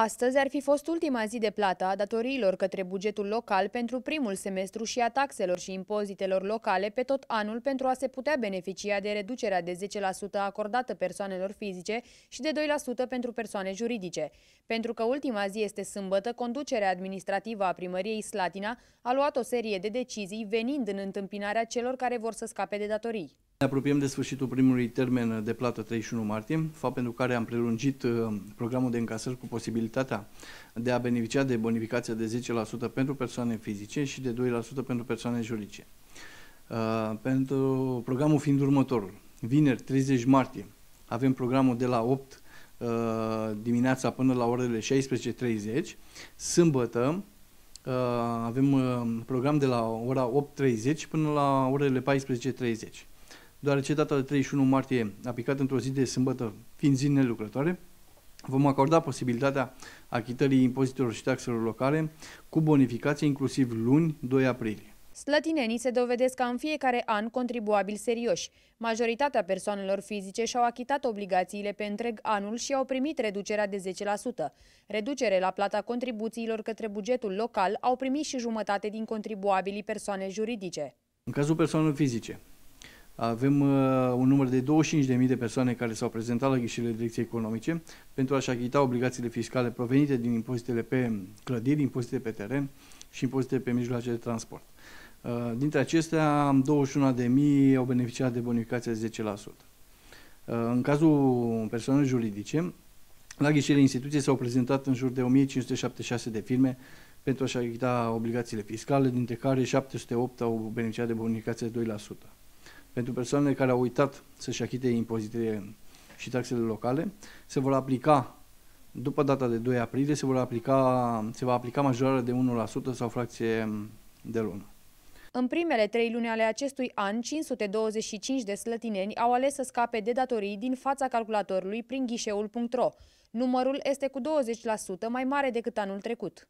Astăzi ar fi fost ultima zi de plată a datoriilor către bugetul local pentru primul semestru și a taxelor și impozitelor locale pe tot anul pentru a se putea beneficia de reducerea de 10% acordată persoanelor fizice și de 2% pentru persoane juridice. Pentru că ultima zi este sâmbătă, conducerea administrativă a primăriei Slatina a luat o serie de decizii venind în întâmpinarea celor care vor să scape de datorii. Ne apropiem de sfârșitul primului termen de plată 31 martie, fapt pentru care am prelungit uh, programul de încasări cu posibilitatea de a beneficia de bonificația de 10% pentru persoane fizice și de 2% pentru persoane juridice. Uh, pentru programul fiind următorul, vineri 30 martie avem programul de la 8 uh, dimineața până la orele 16.30, sâmbătă avem program de la ora 8.30 până la orele 14.30 deoarece data de 31 martie, aplicată într-o zi de sâmbătă, fiind zi nelucrătoare, vom acorda posibilitatea achitării impozitelor și taxelor locale cu bonificație inclusiv luni 2 aprilie. Slătinenii se dovedesc ca în fiecare an contribuabili serioși. Majoritatea persoanelor fizice și-au achitat obligațiile pe întreg anul și au primit reducerea de 10%. Reducere la plata contribuțiilor către bugetul local au primit și jumătate din contribuabilii persoane juridice. În cazul persoanelor fizice, avem uh, un număr de 25.000 de persoane care s-au prezentat la ghișele direcției economice pentru a-și achita obligațiile fiscale provenite din impozitele pe clădiri, impozite pe teren și impozite pe mijloace de transport. Uh, dintre acestea, 21.000 au beneficiat de bonificația de 10%. Uh, în cazul persoanelor juridice, la ghișele instituției s-au prezentat în jur de 1576 de firme pentru a-și achita obligațiile fiscale, dintre care 708 au beneficiat de bonificația de 2% pentru persoanele care au uitat să-și achite impozitele și taxele locale, se vor aplica după data de 2 aprilie se, vor aplica, se va aplica majorarea de 1% sau fracție de lună. În primele trei luni ale acestui an, 525 de slătineni au ales să scape de datorii din fața calculatorului prin ghișeul.ro. Numărul este cu 20% mai mare decât anul trecut.